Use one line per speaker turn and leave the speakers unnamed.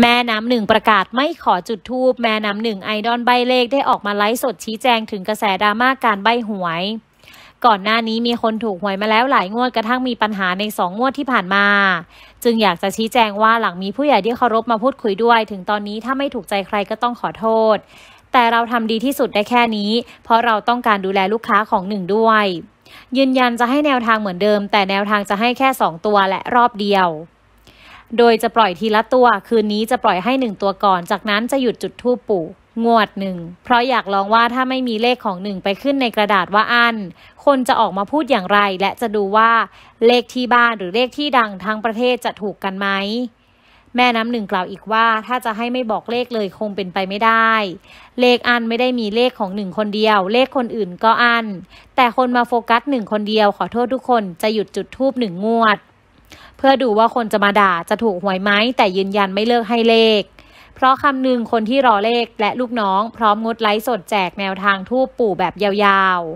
แม่น้ำหนึ่งประกาศไม่ขอจุดทูบ แม่น้ำหนึ่งไอดอลใบเลขได้ออกมาไลฟ์สดชี้แจงถึงกระแสดราม่าการใบหวย ก่อนหน้านี้มีคนถูกหวยมาแล้วหลายงวดกระทั่งมีปัญหาในสองงวดที่ผ่านมา จึงอยากจะชี้แจงว่าหลังมีผู้ใหญ่ที่เคารพมาพูดคุยด้วย ถึงตอนนี้ถ้าไม่ถูกใจใครก็ต้องขอโทษ แต่เราทำดีที่สุดได้แค่นี้ เพราะเราต้องการดูแลลูกค้าของหนึ่งด้วย ยืนยันจะให้แนวทางเหมือนเดิม แต่แนวทางจะให้แค่สองตัวและรอบเดียวโดยจะปล่อยทีละตัว คืนนี้จะปล่อยให้หนึ่งตัวก่อน จากนั้นจะหยุดจุดทูปปู่ งวดหนึ่ง เพราะอยากลองว่าถ้าไม่มีเลขของหนึ่งไปขึ้นในกระดาษว่าอัน คนจะออกมาพูดอย่างไร และจะดูว่าเลขที่บ้านหรือเลขที่ดังทั้งประเทศจะถูกกันไหม แม่น้ำหนึ่งกล่าวอีกว่าถ้าจะให้ไม่บอกเลขเลยคงเป็นไปไม่ได้ เลขอันไม่ได้มีเลขของหนึ่งคนเดียว เลขคนอื่นก็อัน แต่คนมาโฟกัสหนึ่งคนเดียว ขอโทษทุกคนจะหยุดจุดทูบหนึ่งงวดเพื่อดูว่าคนจะมาด่า จะถูกหวยไหมแต่ยืนยันไม่เลิกให้เลข เพราะคำหนึ่งคนที่รอเลขและลูกน้องพร้อมงดไลฟ์สดแจกแนวทางทูบปู่แบบยาวๆ